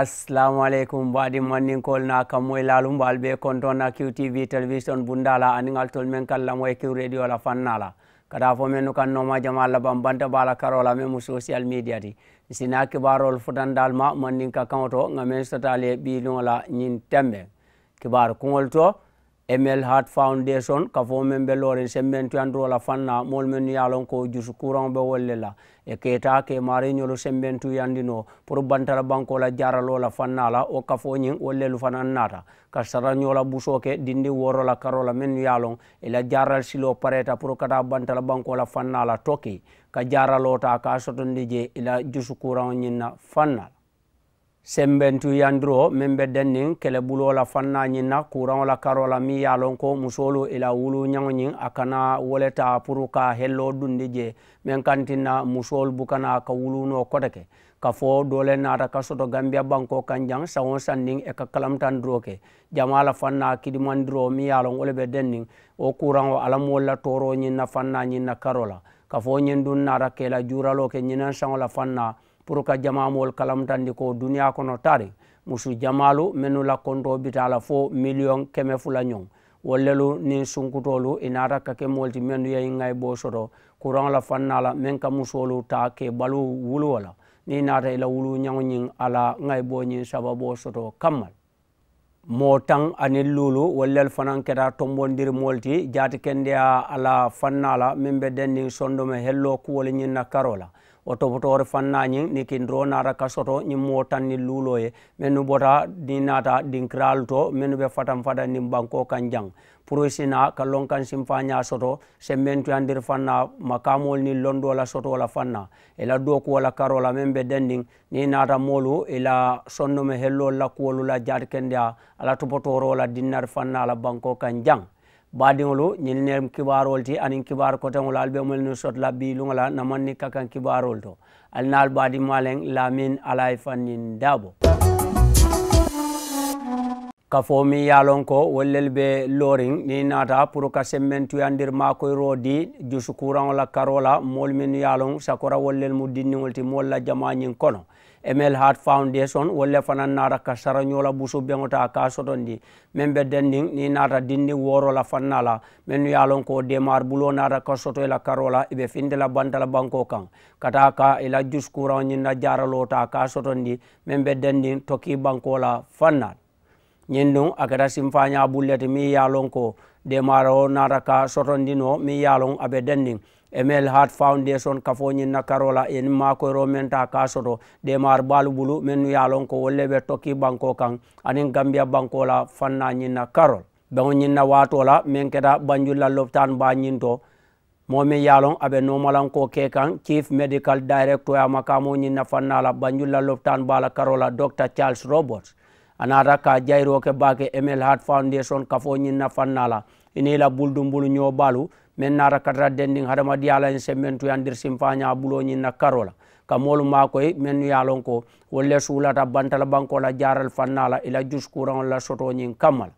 assalamu aleykum mbaɗi mannin kolna kammoye laalumbal ɓe kontonna qtv television bundala anigal tol men kallamo e kiw radio la fannala kada fo men no kannoma jama allah bambanta bala karola men mo social media ti sina kibarol futandal ma mannin ka kawoto gamen sotali e ɓilola ñin tembe kibar kuŋol to ml hart foundation ka fo men ɓe loren semmen tuyandurola fanna mol men nu yalon ko jusu courant ɓe wolle la e keta ke mariñolu semmen tuyandino pour bantara bankola jaralola fanna la o ka fo ñing wollelu fana n nata ka sarañola busoke dindi worola karola men nu yalon ela jaral silo pareta pour kata bantala bankola fanna la toki ka jaralota ka sotondi je ela jusu courant ñinna fannala sembentu yandiro min be den nin kele bulo la fanna ɲin na kuranwo la karo la min ye lon ko musolu ila wulu ɲaŋoɲin a kana woleta puru ka hello dundi je min kantin na musolu bukana ka wulu no kota ke ka fo dole nata ka soto gambia banko kan jaŋ sawo sannin e ka kalamutan duro ke jama la fanna kidimandiro min ye lon wole be den nin wo kuranwo alamoolu la toro ɲin na fanna ɲin na karo la ka fo ɲin dun nata kela juralo ke ɲinan saŋo la fanna pour ka jamamol kalamtandi ko duniya kono tari musu jamalu menu la kondo bitala fo million keme fula ñong wollelu nin sunkutolu inata ka ke molti mendu yeyi ngay bo soto courant la fannala men ka musolu ta ke balu wuluwo la ni nata ila wulu ñaŋo ñiŋ ala ngay bo ñiŋ sababo soto kammal mo tan anen lulu wallel fanan keɗa tombodir molti jaati kende a ala fannala min ɓe denni sondome hello kuwol ñinna karola o topotore fannañin ni kin ndro nata kasoto ñin mo tan ni luloye min nu ɓota ni nata ɗin kiralu to min nu ɓe fatan fadan ndin banko kan jang prosina ka lonkan sim fa ña soto semmentu andir fanna ma kamol ni londola sotola fanna ela dokuwola karola men be dendin ni nata molu ila sonnome hellol lakkuwolu la jati kendea ala topotorola dinnar fanna ala banko kan jang badiŋolu ñin ne kibarol ti anin kibar koteŋolu al be mol ni sotla biluŋola namanni kakan kibarol to al naal badimaleŋ lamin alaye fannin dabo ka fomi yalon ko wollel ɓe loring ni nata pour ka semmen tuyandir makoyro di jusu courant ola karola molmin yalon sakora wollel mu dinniol ti molla jamañin kono emel hart foundation wolle fana nata ka sarañola ɓusu ɓeŋota ka sotondi min ɓe dendin ni nata dinni worola fannala min yalon ko demar ɓulo nata ka soto ela karola eɓe findela bantala banko kan kata ka ela jus courant ñinna jaralota ka sotondi min ɓe dendin toki bankola fannal ñinndu a kata sim faña bullete mi ya lon ko demaro nata ka sotondino mi ya lon aɓe dendin emel hat foundation kafo ñin na karola eni makoyro men ta ka soto demar ɓalubulu min ya lon ko wolle ɓe tokki banko kan anin gambia banko la fanna ñin na karol ɓeo ñin na watola min keta banjulla loptan ba ñinto momin yalon aɓe nomalanko ke kan chief medical directo yamakamo ñin na fannala banjulla loptan bala karola docteur charles roberts anata ka jayroke bake ml hart foundation kafo ñinna fannala inila buldu mbulu ño balu min nata katata dendin hadama diyala en semmentuyandir sim faña bulo ñinna karola ka molu ma koye min nu yalon ko wolle suulata bantala bankola jaral fannala ila juskuran olla sotoñin kammala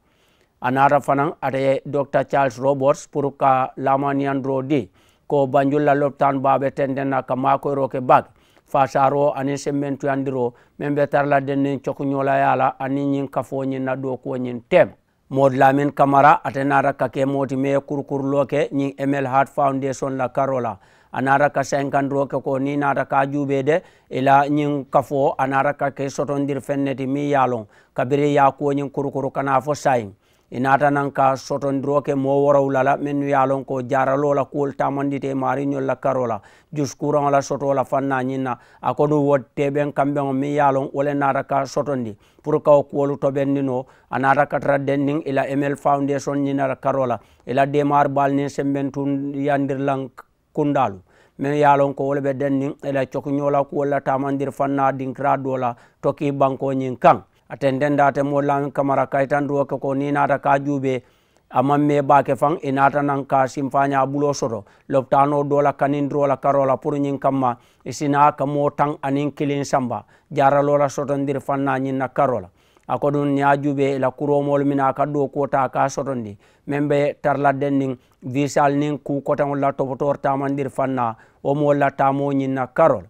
anata fanan ataye docteur charles roberts pour ka lamaniandro di ko banjulla lopitan baɓe tendenna ka makoyroke bake fasar o ani semmentuyandir o min be tar ladden nin cok ñola yala ani ñin kafoñin na ɗo koñin tema mod lamin camara ate nara kake moti maye kurkurloke ñin emel hart foundation la carola a nara ka cinquanteroke ko ni nata ka juɓe de ila ñin kafo a nara ka ke sotondir fenneti mi yalon kabiri yakoñin kurkuru kana fo sayin e natanan ka sotondiroke moworowlala min yalon ko jaralola kuwol tamandite e mariñolla karola juskurola sotola fanna ñinna akono wodte ɓen kamɓeo min yalon wole nata ka sotondi pour kao kuwolu toɓendino a nata katara dennin ila e emel foundation ñinara karola ila e demar balnin semben tun yandirlan kundalu min yalon ko wole ɓe dennin ila cokñola kuwolla tamandir fanna dinkira dola toki banko ñin kan ate ndenda te mollami camara kaytan duwo ke ko ni nata ka juuɓe amamme ɓake fan e nata nan ka simfaña ɓulo soto loptano dola kanindirola karola pour ñin kamma e sina kamo tan anin kilin samba jaralola sotondir fanna ñinna karola a ko ɗum ni a juuɓe la kuromol mina ka ɗo kota ka sotondi min ɓe tarladden nin visal nin ku kotanolla topotortamandir fanna omo latta mo ñinna karola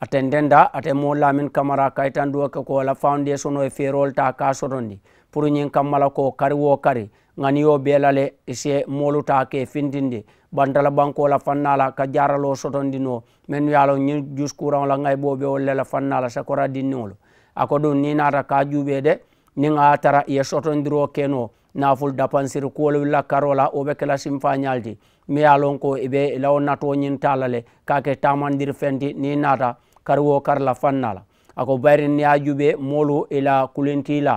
aten ndenda aten molamin camara kaytan duwoke ko wala foundation o e ferol ta ka soton ndi pour ñin kammala ko kari wo kari ngani yo ɓeelale se moluta ke findinde bandala bankola fannala ka jaralo sotondino min yalo ñi juskuranola ngay ɓoɓe wollela fannala sakora dinniolo ako ɗum ni nata ka juuɓe de ni a tara ye sotondiro keno naful dapansir kuwolwilla karola oɓe kela simfa ñalti mi yalon ko eɓe lawo nato ñin talale kake tamandir fenti ni nata kar wo kar la fannala ako bayrin yajuɓe molu ila kulintila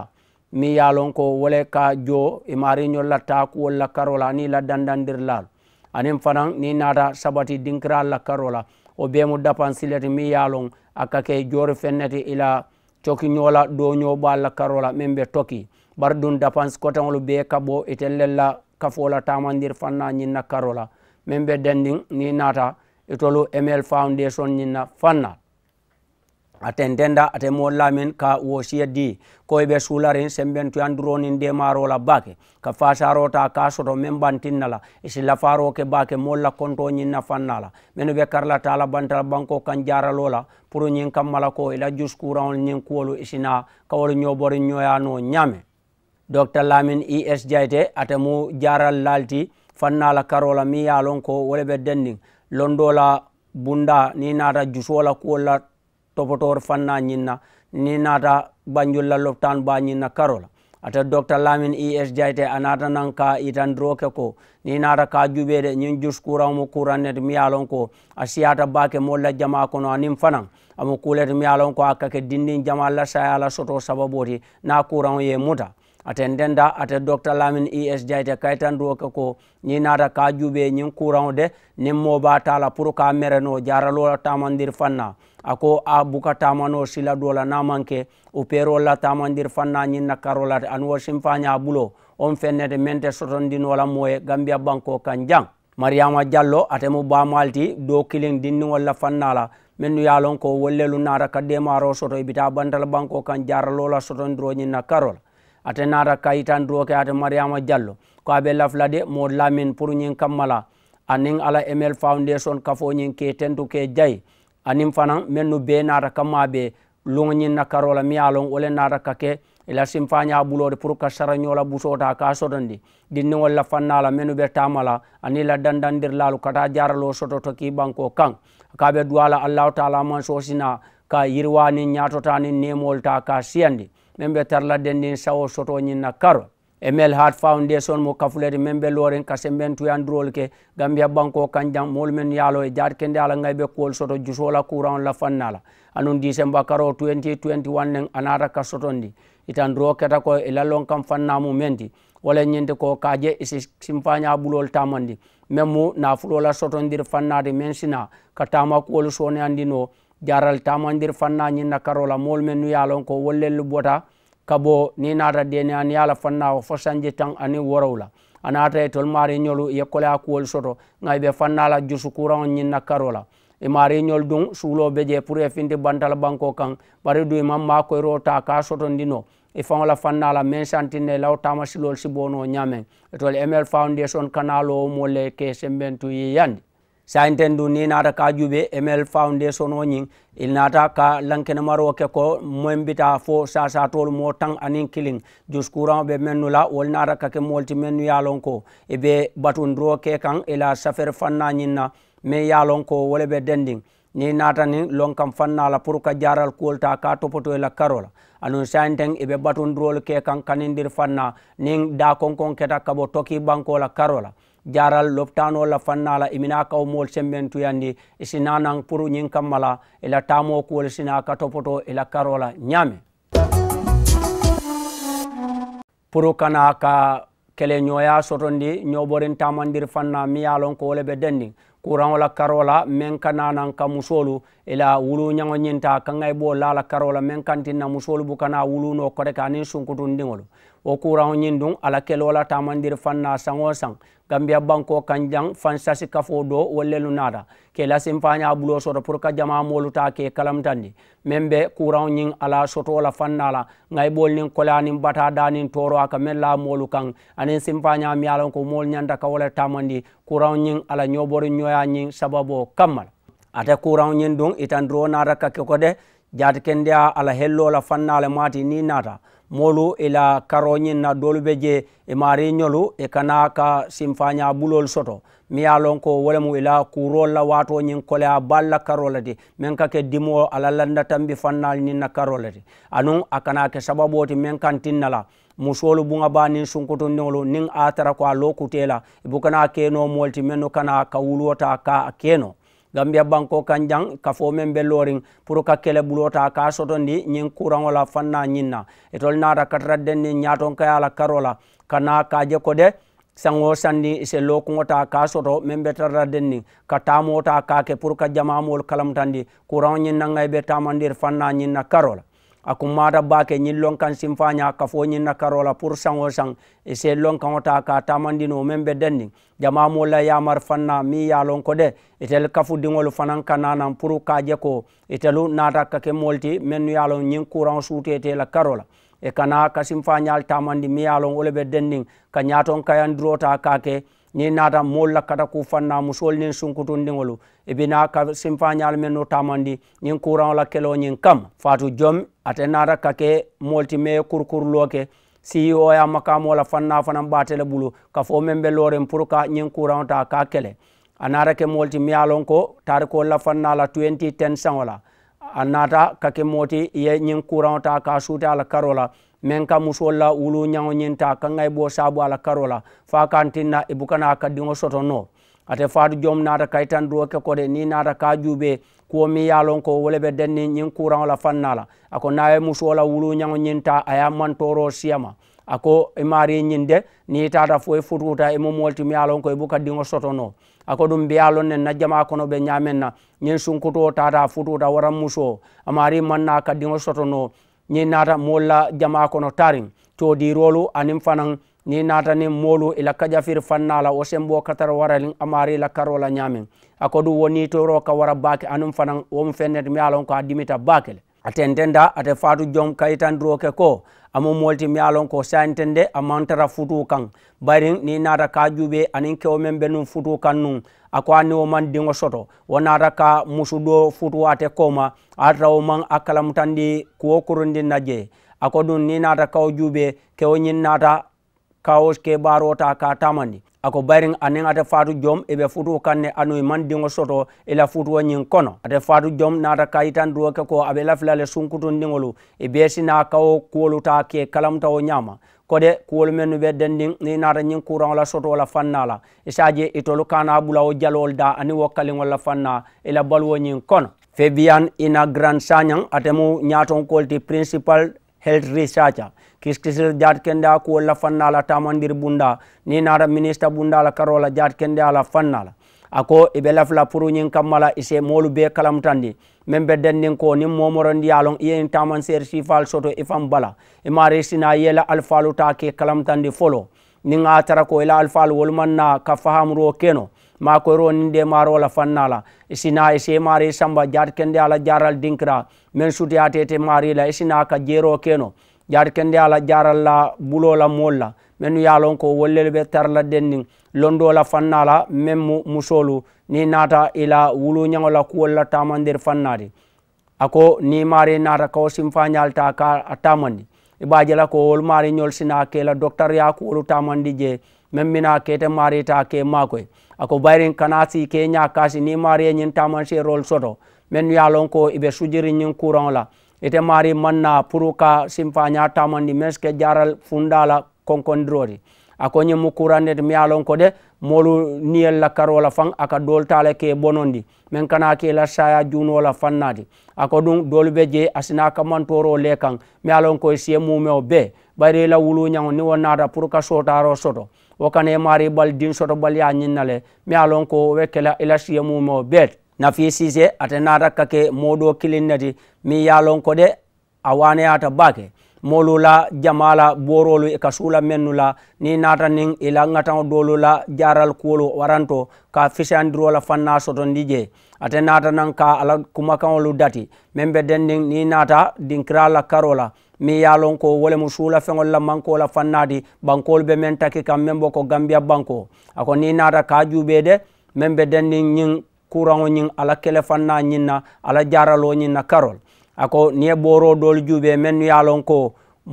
mi yalon ko wole ka jo e mariño latta ku wolla karola ni la dandandirlal anin fanan ni nata sabati dinkira la karola o bemu dapan silete mi yalon aka ke jore fennete ila cokiñola doño ɓa la karola min ɓe toki bar ɗum dapans kotanolu be kaɓo etellella kafola tamandir fanna ñinna karola min ɓe dendin ni nata etolu emel foundation ñinna fannal aten denda aten mool lamin ka wosiya di koyeɓe suularin semben tuyandironin de marola bake ka fasarota ka soto min bantinnala esi lafaroke bake molla kontoñin nafannala mino ɓe karlatala bantala banko kan jaralola pour ñin kammala ko ila jus courantol ñin kuwolu esina kawol ñobori ñoyano ñame docteur lamin is e diayte atemu jaral lalti fannala karola mi yalon ko wole ɓe dendin londola bunda ni nata jusola kuwolla topotor fanna ñinna ni nata banjulla loptan ba ñinna karola ata docteur lamin e isjt a nata nan ka itan droke ko ni nata ka juɓede ñin jus courant mo courantnet miyalon ko a siyata bake molla jama kono anin fanan amo kulete miyalon ko a kake dindin jama la sayala soto sababoti na courant ye muta ate ndenda ate docteur lamin e isjt kaytan droke ko ni nata ka juɓe ñin courant de nin moba tala pour ka mereno jaralola tamandir fanna ako a buka tamano sila duola namanke o pero la tamandir fanna ñinna karolate an wo sim faña bulo on fennete mente sotondinola moye gambia banko kan jang mariama diallo atemo bamalti do kiling dinniwolla fannala mennu yalon ko wollelu nata ka demaro soto e bita bantal banko kan jaralola sotondiro ñinna karol ate nata kayitandiroke ate mariama diallo ko aɓe laflade mo lamin pour ñin kammala anin ala emel foundation kafoñin ke tentu ke diaye anin fanaŋ meŋ nu bee naata kamma be luŋoñinna karola miŋ ye loŋ wo le naata ka ke i la sinfaaña buloo de pour ka sarañoo la busoo taa ka sotondi dinniŋol la fanna la meŋ nu be taama la aniŋ la dandandirilaalu ka taa jaaraloo soto to kii bankoo kaŋ ka be duwa la allahu taala mansoo sina ka yiriwaa niŋ ñaatotaa niŋ neemoolu taa ka siyandi meŋ be tara la dendiŋ sawo sotoo ñiŋ na karo emel hart foundation mo kafulede men ɓe loren kase men tuyandirol ke gambia banque o kan jam molu men yaalo e jaade kende ala gay ɓe kuwol soto jusola courant o lafannala anon disembakar o 2021 en anata ka soton ndi itan duro keta ko e lallon kam fannamu men di wala ñinde ko kaje isi e simpañaɓulol tamandi men mu nafulola sotondir fannade men sina ka tama kuwol sone andino jaral tamandir fanna ñinna karola molu men nu yaalon ko wollelle bota kabo ni naata deni an yaala fannawo fo sañdje tan ani worowla anaata e tol maari ñolu yekkole a kuwol soto gay ɓe fannala jusu courant o ñinna karola e maari ñol dun suulo beje pour e finti bantal banko kan bari du man makoyro ta ka sotondino e fanola fannala min santinne law tamasilol sibono ñamen e tol ml foundation kanalo o molle ke semben tu yiyande sayintendu ni naata ka juuɓe ml foundation o ñing il naata ka lankene maroo ke ko membita fo sasatolu mo tan anin kiliŋ jus courant o ɓe mennu la wol naata kake molti mennu yalon ko e ɓe batundiro ke kaŋ ila e safere fanna ñin na min yalon ko wole ɓe dendiŋ ni naata nin lon kam fanna la pour ka jaral kuwolta ka topoto la karola anun sayinteŋ iɓe e batundirolu ke kaŋ kanindir fanna nin da konkon keta kaɓo toki bankola karola jaral loftano la fannala imina kawmol semmen tuyandi e sinanan pour ñin kammala ela tamo kuwol sina ka topoto ela karola ñaame pour kana ka kele ñoya sotondi ñoɓorin tamandir fanna miyalon ko wole ɓe dendi kuranola karola min kananan ka musolu ela wulu ñago ñinta kangay ɓo lala karola min kantinna musolu bukana wuluno kore ka anin sunkutun ndigolu wo kuraŋo ñiŋ duŋ ala kele wo la taamandiri faŋ na saŋ wo saŋ gambiya banko kaŋ jaŋ faŋ sasi kafo do wo lelu naata ke lasin faaña bulo soto pour ka jama moolu ta ke kalamutandi meŋ be kuraŋo ñiŋ ala soto wo la faŋ na la ŋa i boolu niŋ kole aniŋ bata daaniŋ tooro a ka meŋ la moolu kaŋ aniŋ sinfaaña miŋ a loŋ ko moolu ñanta ka wo le taamandi kuraŋo ñiŋ ala ñoobori ñoya ñiŋ sababo kamma la ate kuraŋo ñiŋ duŋ itan duro naata ka ke ko de jaati kendeya ala helloo la faŋ na le maati niŋ naata moolu i e la karoñin na doolu be je i e maari ñolu i e kana ka sinfaña bulolu soto mi ye lon ko wolemu i la kuurolu la waatoñin kole a baalu la karo le ti meŋ ka ke dimo a la landatanbi fannaalu nin na karo le ti anuŋ a kana ke sababo ti meŋ kantin na la musoolu buŋa baa niŋ sunkutundiŋolu niŋ a tara ko a lo kutee la i bukana keno moolu ti mennu kana ka wuluwo ta ka a keno gambia banko kan jang kafo men be loring pour ka kele bulota ka sotondi ñin kurango la fanna ñinna etol naata katara denni ñaton kayala karola kana ka je kode sango sandi se lokuŋota ka soto meŋ be tarata denni ka taamota ka ke pour ka jamamolu kalamutandi kuraŋo ñiŋ naŋa be tamandir fanna ñiŋ karola aku mata bake ñin lon kan simfaña ka fo ñin na karola pour sango sang e se lon kan ota ka tamandino men ɓe denni jamamolla yamar fanna mi yalon ko de etel kafudiŋol fanan kananan pour ka je ko etelu nata kake molti men nu yalon ñin courant suteetela karola e kana ka simfañal tamandi mi yalon wole ɓe denni ka ñaton kayandirota kake ni naata moolu la kata kuu fanna musoolu niŋ sunkutundiŋolu i bi naa ka sinfañaalu meŋ no taamandi niŋ kuraŋo la keloo ñiŋ kam faatu jom ate naata ka ke moolu ti mee kurukuruloo ke CEO ya makamo la fanna fana baate le bulu ka fo meŋ be looriŋ pour ka ñiŋ kuraŋo ta ka kele a naata ke moolu ti miŋ ye loŋ ko taarikoolu la fanna la 2010 saŋo la a naata ka ke moo ti ye ñiŋ kuraŋo ta ka suuta a la karo la min ka musolla wulu ñaŋoñinta kaŋay bo sabu ala karo la fa kantinna i bukana kaddiŋo soto no ate fatu jom nata kaytan duwo ke kode ni nata ka juube kuwo mi ya lon ko wole be denni ñiŋ kuraŋo la fanna la ako nawe musola wulu ñaŋoñinta aya mantoro siyama ako i mari ñin de ni tata fo i fututa imo molti mi ya lon ko i bu kaddiŋo soto no ako ɗum mbiya lon ne na jama kono ɓe ñamen na ñiŋ sunkuto tata fututa waran muso amari manna kaddiŋo soto no ni nata molla jama kono tarin todi rolu anin fanan ni nata nin molu ila kajafir fannala wo sembo katara waralin amari la karola ñamin akodu woni toro ka wara bake anin fanan wom fennet mi alon ko a dimita bakel aten denda ate fatu jom kayitandiroke ko amo molti miyalon ko santende a mantara futu kan barin ni nata kajuɓe anin kewo men ɓe num futu kan num ako aniwo man dingo soto wo nata ka musuɗo futu ate koma atawo man a kalamtandi kuwo kurundi naje ako ɗum ni nata kawo juɓe kewo ñin nata kawo ke ɓaro ta ka tamandi ako bayirin aniŋ ate faatu jom i be futuo kaŋ ne anu i maŋ diŋo soto i la futuo ñiŋ kono ate faatu jom naata ka yitanduwo ke ko a be lafila le sunkutundiŋolu i bee si naa kawo kuwolu taa ke kalamuta wo ñaama kode kuwolu mennu be dendiŋ ni naata ñiŋ kuraŋo la soto la fanna la i se a je itolu kana bula wo jalowolu da aniŋ wo kaliŋol la fanna i la baluwo ñiŋ kono febiyan ina grand sañaŋ atemu ñaatonkuwolu ti principal health researcher kiskisir jat kende a ko la fanna tamandir bunda ni nara minista bunda la karola jat kende ala fanna la ako ibe lafla pour ñin kammala ise molu be kalamtandi men be dennin ko ni momoro yalon iyen taman ser sifal soto ifan bala ima sina yela alfalu ta ke kalamtandi folo nin a ko ila alfalu wolmanna ka fahamuro keno ma koyro nin de maro la fanna isina ise mari samba jar kende ala jaral dinkra men suti atete mari la isina ka jero keno jaar ala jaralla bulola molla menu yalon ko wollel be tarla dennin londola fannala mem musolu ni nata ila wulu ñagola taamandiri tamandir fannade ako ni mari nata kawo simfañal ta ka a tamandi ibajela ko wolu mari ñol sina kela docteur ya kuwolu tamandi je mem mina kete mari ta ke makoy ako bayrin kanasi ke ña kasi ni mari ñin tamansi rol soto men yalon ko ibe sujiri ñin courant la ite mari manna pour ka simfaña tamandi meske jaral fundala konkondirori akoñi mu kurande mi alon ko de molu niyel la karola faŋ aka doltale ke bonondi min kana ke la saya junola fannadi ako ɗum dolu be je asina kamantoro le kaŋ mi alon koye sie mumeo be ɓayri la wuluñaŋ ni wo nata pour ka sotaro soto wo kana mari bal din soto bal ya ñinnale mi alon ko we kela ila sie mumeo bete nafi sise ate natakkake moɗo kilinnati mi yalon ko ɗe a waneyata bake molu la jamala borolu e ka suula mennu la ni nata nin ila e gatan dolu la jaral kuwolu waranto ka fisandirola fanna soto ndi je ate nata nan ka ala kumakaŋolu dati min be den nin ni nata dinkira la karo la mi yalon ko wolemu suula feŋol la manko la fannadi bankolu be min taki kan min bo ko gambia banko ako ni nata ka juɓe de min be den nin ñin kuraŋo ñiŋ ala kele fanna ñiŋ na ala jaralo ñiŋ na karol a e ko niŋ ye booro doolu juubee meŋ nu ye a loŋ ko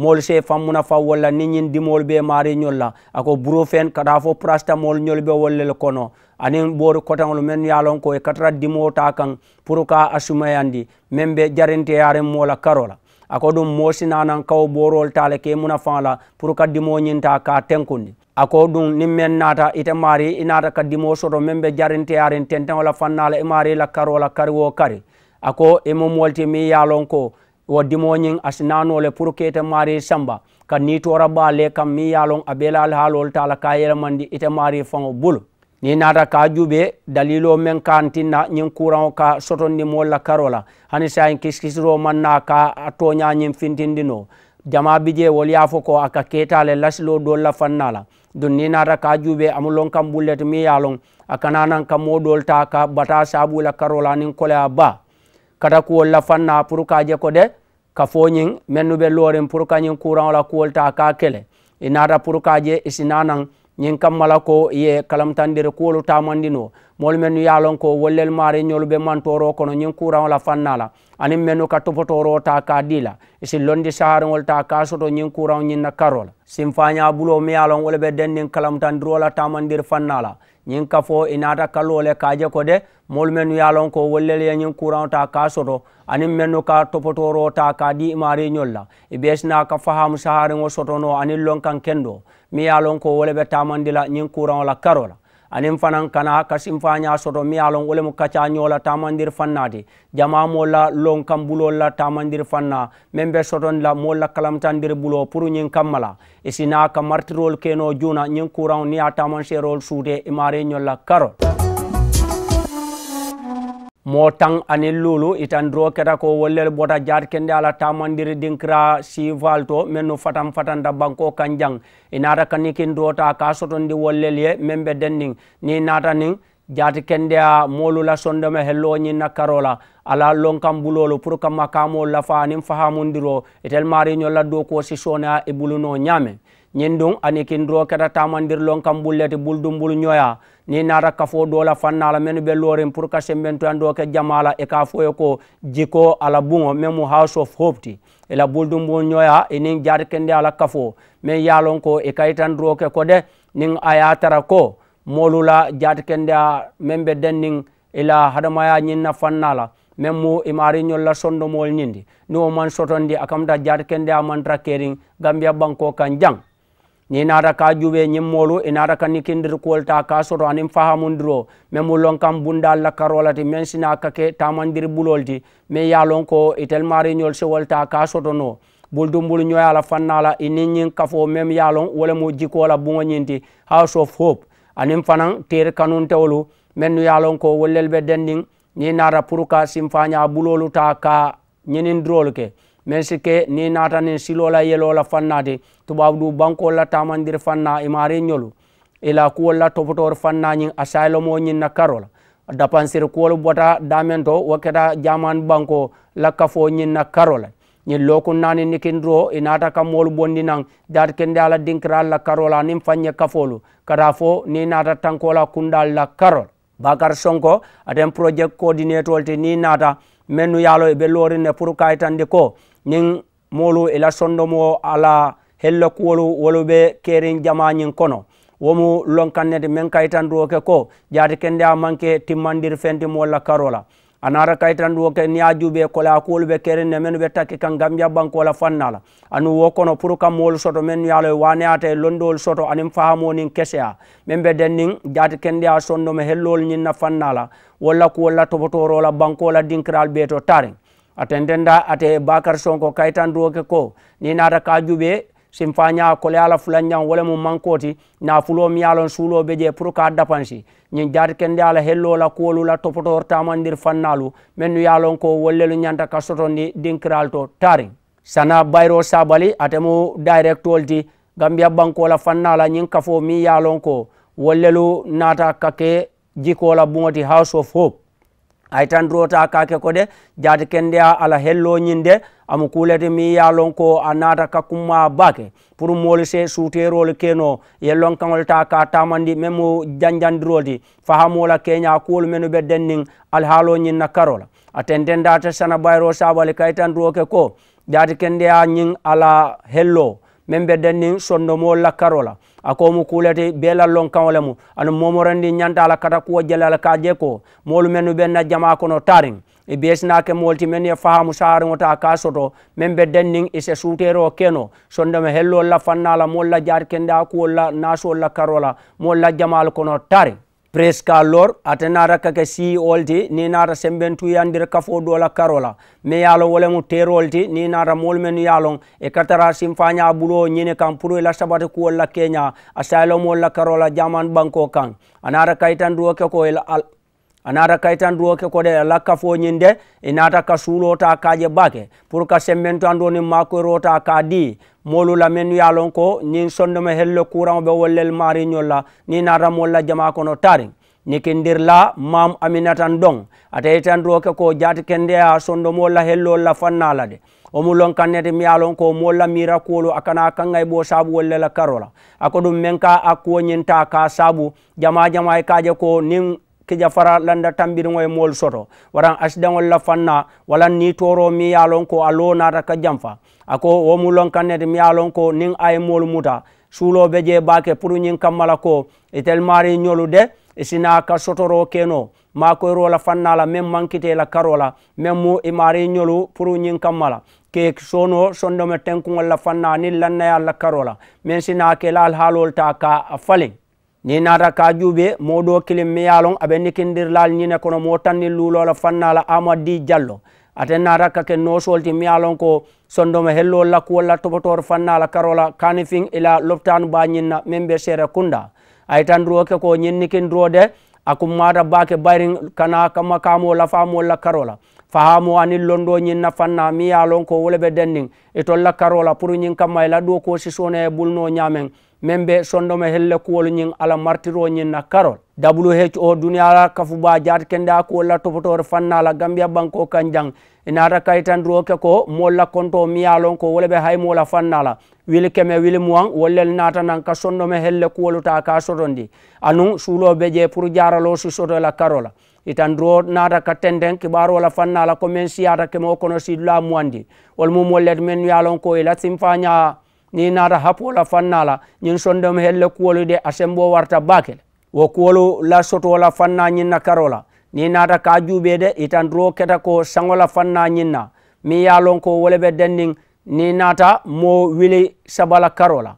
moolu see fanmuna faŋ wo la niŋ ñiŋ dimoolu be maari ñol la a ko burofen ka daa fo prastamoolu ñolu be wolle le kono aniŋ booru kotaŋolu meŋ nu ye a loŋ ko ye ka tara dimoo taa kaŋ pour ka asumayandi meŋ be jarinteyaariŋ moo la karo la a ko duŋ moo si naanaŋ kawo booroolu taa le ka i muna faŋ la pour ka dimoo ñiŋ taa ka a tenkundi ako ɗum nin min naata ite maari i naata ka dimo soto min ɓe jarinte arin tenten wala fannala i e maari la kari wala kari wo kari ako imo e molti mi yalon ko wo dimoñin asi nanole pour que ite maari samba ka ni tora ɓaale kam mi yalon a ɓelali haalol tala ka yelamandi ite maari fano bulo ni naata ka juɓe dalilo min kantinna ñin courant o ka sotondi mol la karola hani sayin kiskisiro manna ka a toñañin fintindino jama bije wol yaafo ko aka ketale lasilo ɗol la fannala don ni nata kajuɓe amu lon kam bullet mi yalon a kananan ka moɗol ta ka bata sabula karolanin kole a ba kata kuwol la fanna pour kaje ko de ka foñin mennuɓe lorin pour kañin courant ola kuwol ta ka kele i nata pour kaje isinanan ñiŋ mala ko ye kalamutandiri kuwolu tamandi no moolu mennu ye ko wollelu maari ñolu be mantoro kono ñiŋ kuraŋo la fanna la aniŋ mennu ka topotoro ta ka di la isi londi sahariŋolu ta ka soto ñiŋ kuraŋo ñiŋ na karo la sinfaña bulo mi ye a loŋ wo be dendiŋ kalamutandiro la tamandiri fanna la ñiŋ kafo i naata kaloo le ka je ko de moolu mennu ye a loŋ ko wollelu ye ñiŋ kuraŋo ta ka soto aniŋ mennu ka topotoro ta ka di imaariñolu la i be sina ka fahamu sahariŋo sotono aniŋ loŋ kaŋ kendo mi ye a lon ko wole be tamandi la ñiŋ kuraŋo la karo la aniŋ fanaŋ kana kasim fa soto mi ye a loŋ wo lemu kaca ñoo la tamandiri fanna ti jama moolu la loŋ kam buloolu la tamandiri fanna meŋ be sotondi la moolu la kalamtandiri buloo puru ñiŋ kamma la i si naa ka maritiroolu kenoo juuna ñiŋ kuraŋo niŋ ye a tamanseeroolu suutee i maari ñolu la karo mo tan anin lulu itan duro keta ko wollel bota jaat kende ala tamandiri dinkira sival to min no fatan fatan dabban ko kan jang inata kani kin duro ta ka sotondi wollel ye min ɓe denning ni nata nin jaati kende a molula sondema hello ñin na karola ala lonkan bulolu pour que ma kamol lafa anin fahamundiro itel mari ñolla do ko si sone a e buluno ñaame ñin dun anikin duro keta tamandir lonkan bulleti buldum bul ñoya ni nara kafo dola fannala men be lorin pour ka semben to ando ke jamala e ka foyo ko jiko ala bungo memu house of hope ti ela buldum bo nyoya enin jar kende ala kafo men yalon ko e kaitan dro ke kode nin ayatara ko molula jar kende men be denning ila e hadamaya nyinna fannala memmo imari e ñolla sondomol ñindi ni o man sotondi akamta jar kende a kering gambia banko kanjang. ni nata ka juɓe ñimmolu e nata ka ni kindir kuwolta ka soto anin fahamudiro min mu lon kam bunda lakkarolati min sina kake tamandir ɓulolti min ya lon ko itel mariñol sewolta ka soto no buldumbul ñoyala fannala inin ñin kafo mem yalon wole mu jikola buŋoñinti house of hope anin fanan tere kanuntewolu min nu yalon ko wollel ɓe den nin ni nata pour ka sinfaña ɓulolu ta ka ñinindirolu ke min si ke ni natanin silola yelola fannade to ɓawɗu bankol la tamandir fanna imare ñolu ila kuwol la topotore fannañin asaylomo ñinna karol dapansir kuwol bota damen to wakkata jaman banko la kafo ñinna karol ñin lokun nani nikindiro i nata kam molu bondi nan dati kende ala dinkiral la karola nin fanñe kafolu kata fo ni nata tankola kundal la karol bakar sonko aten projet coordinatol te ni nata mennu yaalo e ɓe lorinne pour kayitandi ko nin molu ila e sondomo ala hello kuwolu wolu ɓe keerin jama ñin kono womu lonkannede min kaytan duwo ke ko jaati kende a manque timmandir fenti molla karola anara kaytan duwo ke ni a juuɓe kola a kuwolu ɓe keerin ne men ɓe takke kan gam jabbankola fannala anu wo kono pour kam molu soto min yaalo wane ata e londowol soto anin fahamonin kese a min ɓe den nin jaati kende a sondomo hellowol ñinna fannala wolla kuwolla toɓotorola bankola dinkiral ɓe to tarin aten denda ate bakar sonko kaytan duwoke ko ni nata kajuɓe sin faña kole ala fulanñan wole mum mankoti na fulo miyalon suloɓe je pour ka dapansi ñin jati kende ala hellola kuwolula topotor tamandir fannalu mennu yalon ko wollelu ñanta ka sotondi dinkiral to tarin sana bayro sabali atemu direct olti gambia bankola fannala ñin kafo mi yalon ko wollelu nata kake jikola buŋoti house of hope ay tan rota kake ko ɗe jaati kende a ala helloñinde amo kulete mi yalon ko a naata kakkumma bake pour moolu se suuterole keno yellon kaŋol ta ka tamandi même janjandiroldi fahamola keña kuwolu menu ɓe den nin alhaaloñin na karola atendendata sana bayro sabali kaytan roke ko jaati kende a ñin ala helloo membe be sondo mo la karo la a ko mu kulete bee la lonkaŋo mu anu momorondi ñanta la kata kuwo jele la ka ko moolu mennu be na jama kono tariŋ i beesina ke molti men ye fahamu saariŋo ta a ka soto men be danniŋ i se suuteeroo keno sondome hellol la fanna la moolu la jaar kende ko kuwol la naasol la karo la moolu la jamaal kono presque a lor ate nara kake si e olti ni nara semben tu yandir kafo dola karola mi yalo wolemu ter olti ni nara molumen yalon e katara sim faña bulo ñine kan pour ila e sabati kuwol la kenya a saylomol la karola jaman banko kan anara kaytan duwo ke ko ila e al anara kaytan duwo ke ko de ala kafo ñin de e nata ka suloota kaje bake pour ka semben tu andoni makoyrota ka di moolu la men ya lon ko nin sondema helle courant ɓe wollel mariño la ni nata molla jama kono tarin nikindir la mam aminatan dong ata yitan roke ko jati kende a sondomolla hellolla fannala de omu lonkannete mi yalon ko molla mira kuolu a kana kanga bo sabu wollela karola ako ɗum men ka akkuwo ñinta ka sabu jama jama e kaje ko nin kija fara landa tambirgo e mool soto waran asdagol la fanna walan ni toro mi yalon ko a lonata ka janfa ako womu lonkanete mi yalon ko nin ay mool muta suuloɓe je bake pour ñin kammala ko itel mari ñolu de sina ka sotoro keno ma koyrola fannala men mankite la karola men mu i mari ñolu pour ñin kammala ke sono sondome tenkugol la fanna ni lannayal la karola men sina ke laal haalol ta ka a falen ni nata ka juuɓe moɗo kilim mi yalon aɓe nikindir lal ñine kono mo tanni lulola fannala amad di diallo aten nata kake nosolti mi yalon ko sondoma hello lakku walla topotore fannala karola kanifin ila loptanu ba ñinna min ɓe sere kunda ay tan roke ko ñin nikindirode akum mata bake bayrin kana kamma kamo lafamo walla karola fahamo ani londo ñin na fanna mi yalon ko wolaɓe denndin e tolla karola pour ñin kamma e laɗɗo ko sisone e bulno ñamen min ɓe sondoma helle kuwoloñin ala martiroñin na karol who duniyala kafu ba jata kende a kuwolla topotore fannala gambia banko kan jang inata kaytandiroke ko molla konto miyalon ko wole ɓe haymola fannala wili keme wili muwan wollel nata nan ka sondome helle kuwoluta ka sotondi anun suuloɓe je pour jaralo si sotola karola itandiro nata ka tenden kibarola fannala ko min siyata keme o kono sidula muwandi wolmum wollet min yalon ko ila simfaña ni naata hapoola fannala ñin sondem helle kuwolu de a sembo warta bakel wo kuwolu la sotola fanna ñinna karola ni naata ka juuɓe de itan duro keta ko sagola fanna ñinna mi ya lon ko woleɓe dennin ni naata mo wili sabala karola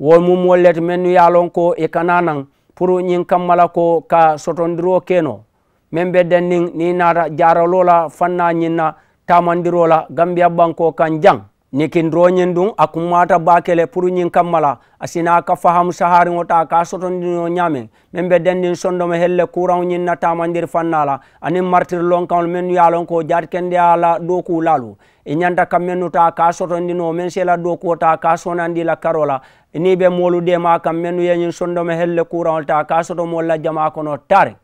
wo mum wollet mennu ya lon ko e kananan pour ñin kammala ko ka sotondiro keno min ɓe dennin ni naata jaralola fanna ñinna tamandirola gambiya banko kan jang nikin droñin ɗum a kummata bakele pour ñin kammala asina ka faham sahari ota ka sotondino ñame min ɓe denndin sondoma helle courant ñin natamandir fannala anin martir lonkaol min yalon ko jatkende ala doku lalu e ñanta kam min nuta ka sotondino min sela doku ota ka sonandila karola ni ɓe moluɗema kam min nu yeñin sondoma helle courant ol ta ka sotomolla jama kono tare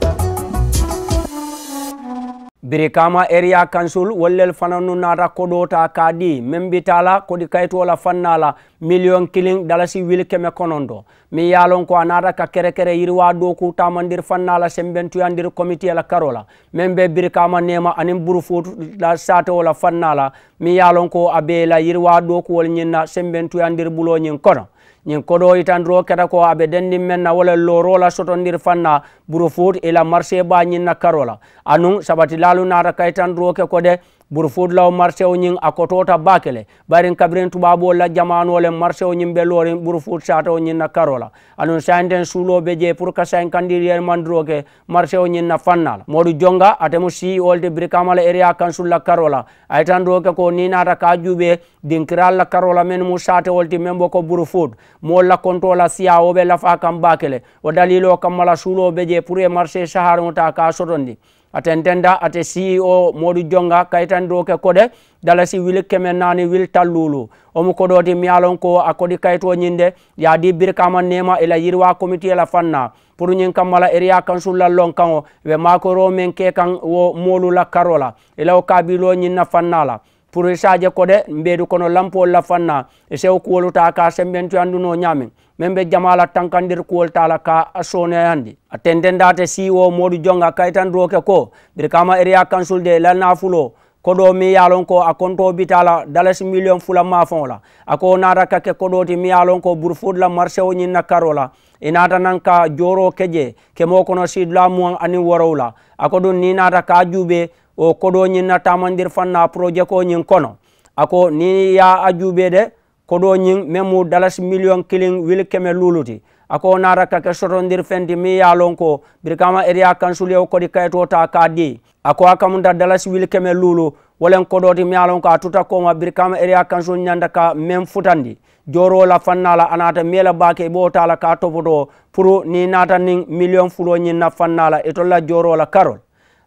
biri kama area council wollel fananu nata koɗota kadi min mbitala koɗi kaytola fannala million kilin dalasi wili keme konon do mi yalon ko a nata ka kere kere yirwa dow ku tamandir fannala sembentuyandir comité la karola min ɓe biri kama nema anin bourfout la satewola fannala mi yalon ko a beela yirwa dow ku wol ñinna sembentuyandir ɓuloñin kono nin koɗo yitandiro keɗa ko aɓe dendin men na wolel lorola sotondir fanna buro fout ila marché ɓañinna karola anum saɓati lalu nata kaytandiroke kode buru fuɗlaw marché o ñing a kotota bakele ɓarin kabrin tubaɓolla jamanole marché o ñing ɓe lorin ɓuru fuɗ sata o ñinna karola anun sainden suuloɓe je pour que sain kandiriyen mandiroke marché o ñinna fannala moɗo jonga atemo e si olde brikamala area kansulla karola aytan roke ko ninata ka juuɓe dinkiralla karola men mu sate olti men bo ko buru fuɗ mo lakkontola siya e oɓe lafa kam bakele o dalilo kammala suuloɓe je pour e marché sahar mota ka sotondi aten denda ate ceo modou dionga kayitan do ke koɗe dalasi wil keme nani wil tallulu omo koɗoti miyalon ko a koɗi kayito ñinde yaadi birkama nema ela yirwa comité la fanna pour ñin kam mala eriya kan sullallon kan o ɓe makoro men ke kan wo molu la karola elawo kabilo ñinna fannala pour sadie kode mbeedu kono lampool lafanna e sew kuwolu ta ka semben tu anduno ñaamen min ɓe jamala tankandir kuwol tala ka a sone yandi atendendate si e o modu jonga kaytan roke ko ɓir kama area kansulde lalna fulo koɗo mi yalon ko a konto bitala dalas million fula mafon la ako nata kake koɗoti mi yalon ko bour fuudla marché o ñinna karola e nata nan ka joro keje kemo kono sidlamuan anin worowla ako ɗum ni nata ka juuɓe o koɗoñin na tamandir fanna projet koñin kono ako ni ya a juɓede koɗoñin min mu dalas million kilin wil keme luluti ako nara kake sotondir fendi mi yalon ko birkama eriya kansuliyew kodi kayto ta ka di ako a kamunta dalas wil keme lulu wolen koɗoti mi yalon ko a tuta koma birkama eriya kansul ñanda ka min futandi jorola fannala anata mela bake ɓotala ka topoto pour ni nata nin million fuloñin na fannala e tolla jorola carol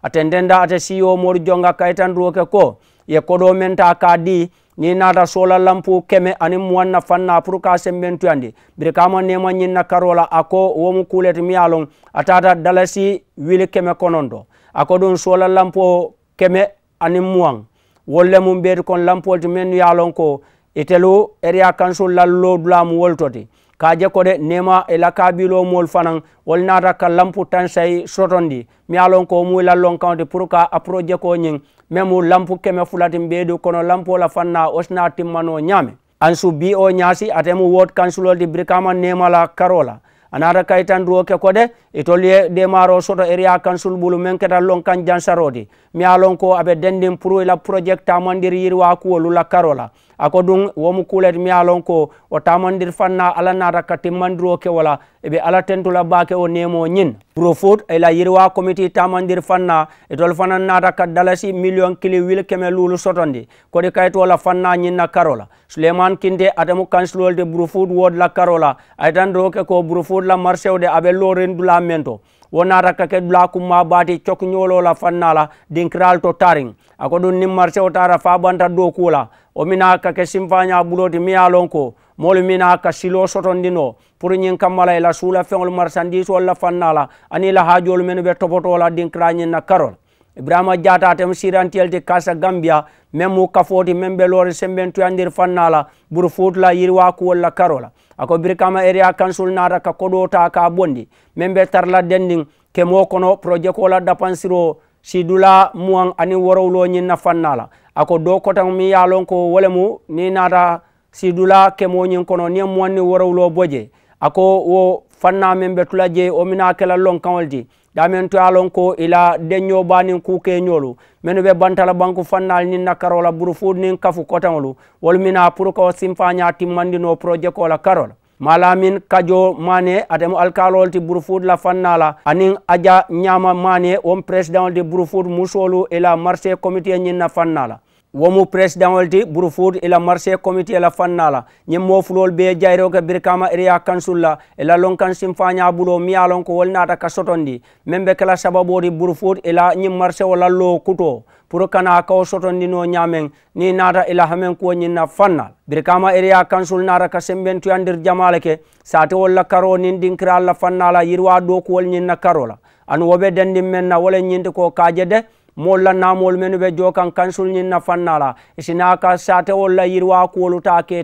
ate ndenda ate siyo e moori jonga kaytan roke ko ye koɗo men ta ka di ni nata sola lampu keme ani muwanna fanna pour ka sembentuyandi biri kama nema ñinna karola ako womu kulete miyalon atata dalasi wili keme kononto ako ɗum sola lampu keme ani muwan wolle mum ɓeeti kon lampuwol ti men yalon ko itelu eriya kansu lallo dulamu woltoti kaje kode nema e lakabilo mol fanan wol nata ka lampu tan sayi sotondi mi alon ko muy lallon kawde pour ka approje ko ñing même lampu keme fulatin ɓeydu kono lampola fanna osna timmano ñaame an su bi o ñaasi atemu wot kansulol di brikama nemala karola anata kay tan duwo ke kode itol ye demaro soto area council bulu men keta lon kan jansaroti mi a ko aɓe dendin pour ila project tamandiri yirwa kuwolu la karola ako ɗum womo kulet mi a ko o tamandir fanna ala nata ka timmandiro ke wala eɓe ala tentula bake o nemo ñin pro foot ila yirwa committee tamandir fanna itol fana nata ka dalasi million kili wil keme lulu sotondi kodi kayitola fanna ñinna karola souleymane kinte atemu councilol de bro foot wod la karola aytan doke ko bro foot la marché de aɓe lorendula mento wo naata ke dula kumma baati cokñolo la fanna la dinkiral to tarin ako ɗum nin marché o tara fa ɓanta dow kuula o mina kake ke simfaña ɓuloti mi ya lon ko molu mina ka silo sotondino pour ñin kammala e la suula feŋol marchandise ol la fanna la ani la hajolu men ɓe topoto la dinkira na karol ibrahima diata tem sirantielte kasa gambia min mo kafoti min ɓelore semben toyandir fannala ɓuuro fotula yirwa kuwolla karola ako birkama area kansul nata ka koɗota ka bondi min ɓe tarla dendin kemo kono projet kola dapansiro sidula muwan ani worowlo ñinna fannala ako do kotan mi yalon ko wolemu ni nata sidula kemoñin kono nin muwanni worowlo boje ako wo fanna min ɓe tula je omina kela lon kawol di damin tuyalon ko ila denyo banin kuke nyolu menu be bantala banku fannal ni nakarola buru fud nin kafu kotanolu wol mina pour ko simfanya timmandi no projet ko la karol mala min kajo mane atemu alkalol ti buru fud la fannala anin aja nyama mane on president de buru fud musolu ila marché comité nyina fannala womu président olti ɓour fouut ila marché comité la fannala ñin mofulol ɓe jayroke birkama ria kansulla ela lonkan sim fañaɓulo miyalon ko wolnata ka sotondi membe kala sababodi ɓour fouut ila ñin marché o lallo kuto pour kana kawo sotondino ñamen ni nata ila hamen kuwo ñinna fannal birkama ria kansul nata ka semben tuyandir jamale ke sati wolla karo nin dinkira allah fannala yirwa ɗo kuwol ñinna karola an woɓe dendin menna wole ñinti ko kaje de moolu la naamoolu mennu be joo kaŋ kansul ñiŋ nafaŋ na la i si naa ka saatewolu la yiriwaa kuwolu ke kee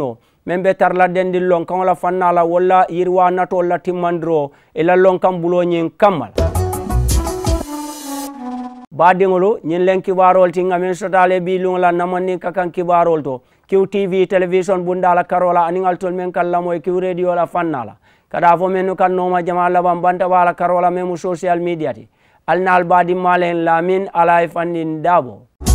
no meŋ be tara la dendin lonkaŋo la faŋ na la walla yiriwaa natoolu la timmandiro i la lonkaŋ buloo ñiŋ kamma la baadiŋolu ñiŋ leŋ kibaarolu ti ŋa meŋ sotaale bii luŋo la namanniŋ ka kaŋ kibaarolu to QTV television bunda la karo la aniŋ ali tolu meŋ kaŋ lamoyi Q radio la faŋ na la kada fo mennu kaŋ nooma jamaa labaŋ banta la karo la meŋ mu social media ti al baadi malen lamin alay fannin dabo